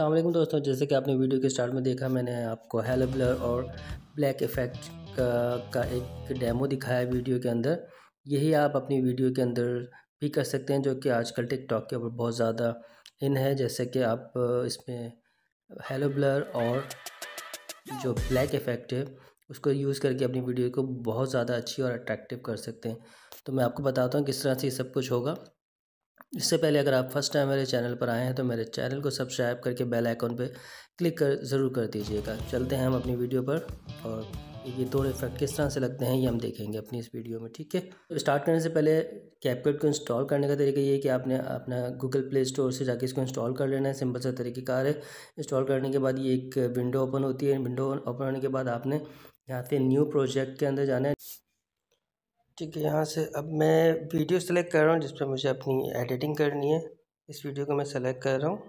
अल्लाम दोस्तों जैसे कि आपने वीडियो के स्टार्ट में देखा मैंने आपको हेलो ब्लर और ब्लैक इफ़ेक्ट का, का एक डेमो दिखाया वीडियो के अंदर यही आप अपनी वीडियो के अंदर भी कर सकते हैं जो कि आजकल टिकटॉक के ऊपर बहुत ज़्यादा इन है जैसे कि आप इसमें हेलो ब्लर और जो ब्लैक इफ़ेक्ट है उसको यूज़ करके अपनी वीडियो को बहुत ज़्यादा अच्छी और अट्रैक्टिव कर सकते हैं तो मैं आपको बताता हूँ किस तरह से ये सब कुछ होगा इससे पहले अगर आप फर्स्ट टाइम मेरे चैनल पर आए हैं तो मेरे चैनल को सब्सक्राइब करके बेल आइकॉन पर क्लिक कर ज़रूर कर दीजिएगा चलते हैं हम अपनी वीडियो पर और ये दो इफेक्ट किस तरह से लगते हैं ये हम देखेंगे अपनी इस वीडियो में ठीक है तो स्टार्ट करने से पहले कैपकट को इंस्टॉल करने का तरीका ये है कि आपने अपना गूगल प्ले स्टोर से जाके इसको इंस्टॉल कर लेना है सिंपल सा तरीक़ेकार है इंस्टॉल करने के बाद ये एक विंडो ओपन होती है विंडो ओपन होने के बाद आपने यहाँ से न्यू प्रोजेक्ट के अंदर जाना है ठीक है यहाँ से अब मैं वीडियो सेलेक्ट कर रहा हूँ जिस पर मुझे अपनी एडिटिंग करनी है इस वीडियो को मैं सेलेक्ट कर रहा हूँ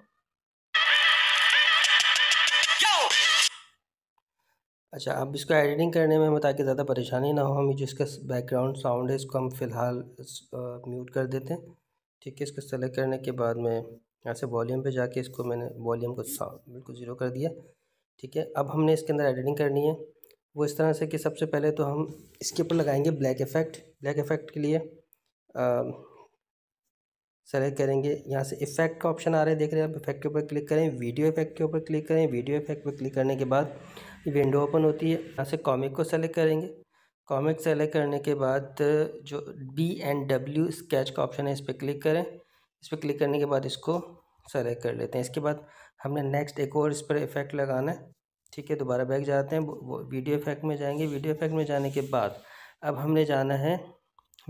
अच्छा अब इसको एडिटिंग करने में हमें ताकि ज़्यादा परेशानी ना हो हमें जो इसका बैकग्राउंड साउंड है इसको हम फ़िलहाल म्यूट कर देते हैं ठीक है इसको सेलेक्ट करने के बाद मैं यहाँ से वॉल्यूम पे जाके इसको मैंने वॉल्यूम को बिल्कुल ज़ीरो कर दिया ठीक है अब हमने इसके अंदर एडिटिंग करनी है वो इस तरह से कि सबसे पहले तो हम इसके ऊपर लगाएंगे ब्लैक इफ़ेक्ट ब्लैक इफ़ेक्ट के लिए सेलेक्ट करेंगे यहाँ से इफ़ेक्ट का ऑप्शन आ रहा है देख रहे हैं आप इफ़ेक्ट के ऊपर क्लिक करें वीडियो इफ़ेक्ट के ऊपर क्लिक करें वीडियो इफ़ेक्ट पर क्लिक करने के बाद विंडो ओपन होती है यहाँ से कॉमिक को सेलेक्ट करेंगे कॉमिक सेलेक्ट करने के बाद जो बी एंड डब्ल्यू स्केच का ऑप्शन है इस पर क्लिक करें इस पर क्लिक करने के बाद इसको सेलेक्ट कर लेते हैं इसके बाद हमने नेक्स्ट एक और इस पर इफ़ेक्ट लगाना है ठीक है दोबारा बैक जाते हैं वीडियो इफेक्ट में जाएंगे वीडियो इफेक्ट में जाने के बाद अब हमने जाना है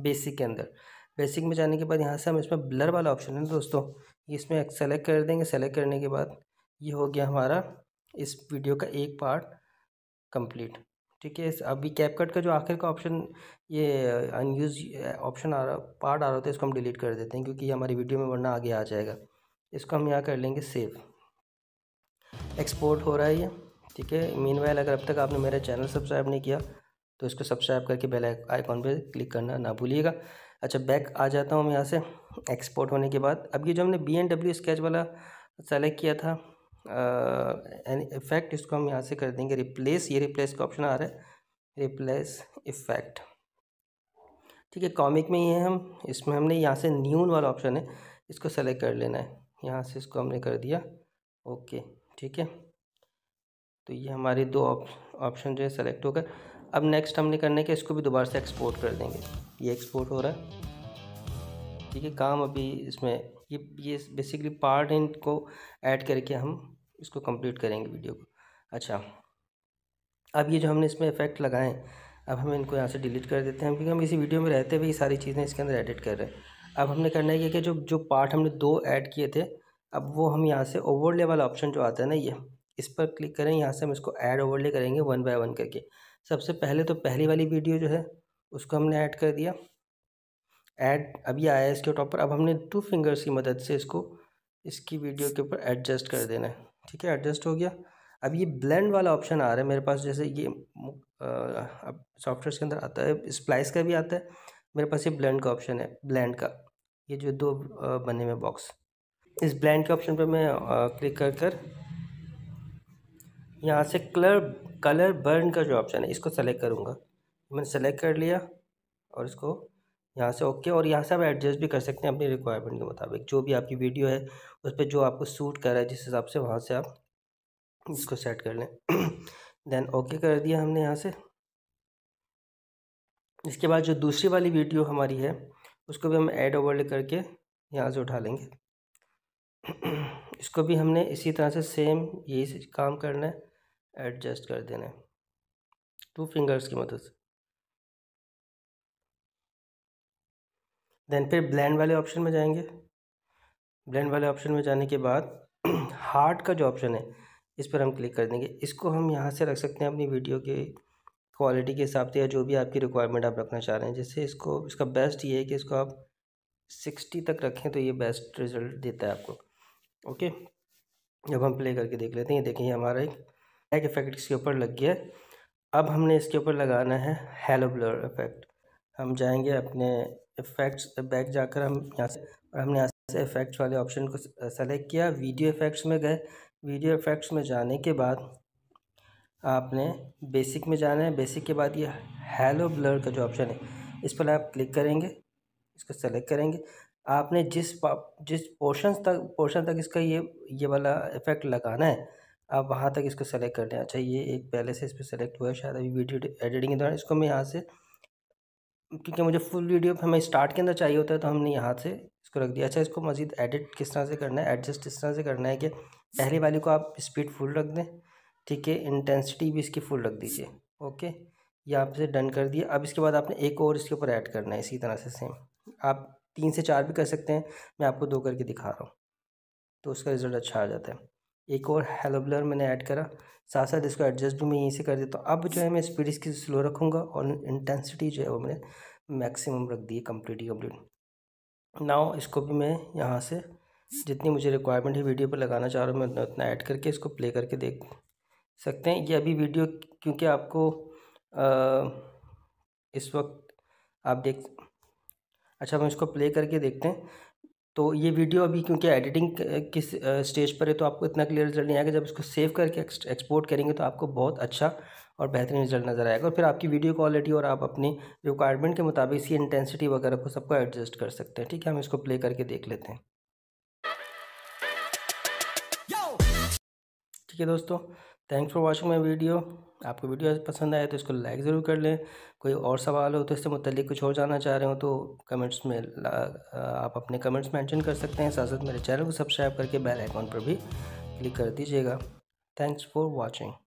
बेसिक के अंदर बेसिक में जाने के बाद यहाँ से हम इसमें ब्लर वाला ऑप्शन है दोस्तों इसमें सेलेक्ट कर देंगे सेलेक्ट करने के बाद ये हो गया हमारा इस वीडियो का एक पार्ट कंप्लीट ठीक है अभी कैपकट का जो आखिर का ऑप्शन ये अनयूज ऑप्शन आ रहा पार्ट आ रहा होता है इसको हम डिलीट कर देते हैं क्योंकि ये हमारी वीडियो में वरना आगे आ जाएगा इसको हम यहाँ कर लेंगे सेव एक्सपोर्ट हो रहा है ये ठीक है मीन वाइल अगर अब तक आपने मेरा चैनल सब्सक्राइब नहीं किया तो इसको सब्सक्राइब करके बेल आइकॉन पर क्लिक करना ना भूलिएगा अच्छा बैक आ जाता हूँ मैं यहाँ से एक्सपोर्ट होने के बाद अब ये जो हमने बी एन डब्ल्यू स्केच वाला सेलेक्ट किया था इफेक्ट इसको हम यहाँ से कर देंगे रिप्लेस ये रिप्लेस का ऑप्शन आ रहा है रिप्लेस इफेक्ट ठीक है कॉमिक में ये हम इसमें हमने यहाँ से न्यून वाला ऑप्शन है इसको सेलेक्ट कर लेना है यहाँ से इसको हमने कर दिया ओके ठीक है तो ये हमारे दो ऑप्शन जो है सेलेक्ट हो गए अब नेक्स्ट हमने करना है कि इसको भी दोबारा से एक्सपोर्ट कर देंगे ये एक्सपोर्ट हो रहा है ठीक है काम अभी इसमें ये ये बेसिकली पार्ट इनको ऐड करके हम इसको कंप्लीट करेंगे वीडियो को अच्छा अब ये जो हमने इसमें इफेक्ट लगाए अब हम इनको यहाँ से डिलीट कर देते हैं क्योंकि हम इसी वीडियो में रहते हुए ये सारी चीज़ें इसके अंदर एडिट कर रहे हैं अब हमने करना है कि जो जो पार्ट हमने दो ऐड किए थे अब वो हम यहाँ से ओवरले वाला ऑप्शन जो आता है ना ये इस पर क्लिक करें यहाँ से हम इसको ऐड ओवरले करेंगे वन बाय वन करके सबसे पहले तो पहली वाली वीडियो जो है उसको हमने ऐड कर दिया ऐड अभी आया है इसके टॉप पर अब हमने टू फिंगर्स की मदद से इसको इसकी वीडियो के ऊपर एडजस्ट कर देना है ठीक है एडजस्ट हो गया अब ये ब्लेंड वाला ऑप्शन आ रहा है मेरे पास जैसे ये अब सॉफ्टवेयर के अंदर आता है स्प्लाइस का भी आता है मेरे पास ये ब्लेंड का ऑप्शन है ब्लेंड का ये जो दो बने हुए बॉक्स इस ब्लेंड के ऑप्शन पर मैं क्लिक कर कर यहाँ से कलर कलर बर्न का जो ऑप्शन है इसको सेलेक्ट करूँगा मैंने सेलेक्ट कर लिया और इसको यहाँ से ओके और यहाँ से आप एडजस्ट भी कर सकते हैं अपनी रिक्वायरमेंट के मुताबिक जो भी आपकी वीडियो है उस पर जो आपको सूट कर रहा है जिस हिसाब से वहाँ से आप इसको सेट कर लें देन ओके कर दिया हमने यहाँ से इसके बाद जो दूसरी वाली वीडियो हमारी है उसको भी हम ऐड ओवरले करके यहाँ से उठा लेंगे इसको भी हमने इसी तरह से सेम यही काम करना है एडजस्ट कर देना है टू फिंगर्स की मदद से देन फिर ब्लेंड वाले ऑप्शन में जाएंगे ब्लेंड वाले ऑप्शन में जाने के बाद हार्ट का जो ऑप्शन है इस पर हम क्लिक कर देंगे इसको हम यहाँ से रख सकते हैं अपनी वीडियो के क्वालिटी के हिसाब से या जो भी आपकी रिक्वायरमेंट आप रखना चाह रहे हैं जैसे इसको इसका बेस्ट ये है कि इसको आप सिक्सटी तक रखें तो ये बेस्ट रिज़ल्ट देता है आपको ओके जब हम प्ले करके देख लेते हैं ये देखें ये हमारा एक ब्लैक इफेक्ट इसके ऊपर लग गया अब हमने इसके ऊपर लगाना है हेलो ब्लर इफेक्ट हम जाएंगे अपने इफेक्ट्स बैक जाकर हम यहाँ से और हमने यहाँ से इफेक्ट्स वाले ऑप्शन को सेलेक्ट किया वीडियो इफेक्ट्स में गए वीडियो इफेक्ट्स में जाने के बाद आपने बेसिक में जाना है बेसिक के बाद ये हेलो ब्लर का जो ऑप्शन है इस पर आप क्लिक करेंगे इसको सेलेक्ट करेंगे आपने जिस जिस पोर्शन तक पोर्शन तक इसका ये ये वाला इफेक्ट लगाना है आप वहाँ तक इसको सेलेक्ट कर लें अच्छा ये एक पहले से इस पर सेलेक्ट हुआ है शायद अभी वीडियो एडिटिंग के दौरान इसको मैं यहाँ से क्योंकि मुझे फुल वीडियो हमें स्टार्ट के अंदर चाहिए होता है तो हमने यहाँ से इसको रख दिया अच्छा इसको मज़ीद एडिट किस तरह से करना है एडजस्ट इस तरह से करना है कि पहले वाली को आप स्पीड फुल रख दें ठीक है इंटेंसिटी भी इसकी फुल रख दीजिए ओके ये आपसे डन कर दिया अब इसके बाद आपने एक और इसके ऊपर ऐड करना है इसी तरह से सेम आप तीन से चार भी कर सकते हैं मैं आपको दो करके दिखा रहा हूँ तो उसका रिज़ल्ट अच्छा आ जाता है एक और हेलो ब्लर मैंने ऐड करा साथ साथ इसको एडजस्ट भी मैं यहीं से कर देता हूँ अब जो है मैं स्पीड इसकी स्लो रखूँगा और इंटेंसिटी जो है वो मैंने मैक्सिमम रख दी है कम्प्लीट ही कम्प्लीट नाउ इसको भी मैं यहाँ से जितनी मुझे रिक्वायरमेंट है वीडियो पर लगाना चाह रहा हूँ मैं उतना उतना ऐड करके इसको प्ले करके देख सकते हैं ये अभी वीडियो क्योंकि आपको आ, इस वक्त आप देख अच्छा हम इसको प्ले करके देखते हैं तो ये वीडियो अभी क्योंकि एडिटिंग किस स्टेज पर है तो आपको इतना क्लियर रिजल्ट नहीं आएगा जब इसको सेव करके एक्सपोर्ट करेंगे तो आपको बहुत अच्छा और बेहतरीन रिजल्ट नज़र आएगा और फिर आपकी वीडियो क्वालिटी और आप अपनी रिक्वायरमेंट के मुताबिक इसकी इंटेंसिटी वगैरह को सबको एडजस्ट कर सकते हैं ठीक है हम इसको प्ले करके देख लेते हैं ठीक है दोस्तों thanks for watching my video आपको वीडियो पसंद आए तो इसको लाइक ज़रूर कर लें कोई और सवाल हो तो इससे मुतलिक कुछ और जानना चाह रहे हो तो कमेंट्स में आप अपने कमेंट्स मेंशन कर सकते हैं साथ साथ मेरे चैनल को सब्सक्राइब करके बेल आइकॉन पर भी क्लिक कर दीजिएगा थैंक्स फॉर वॉचिंग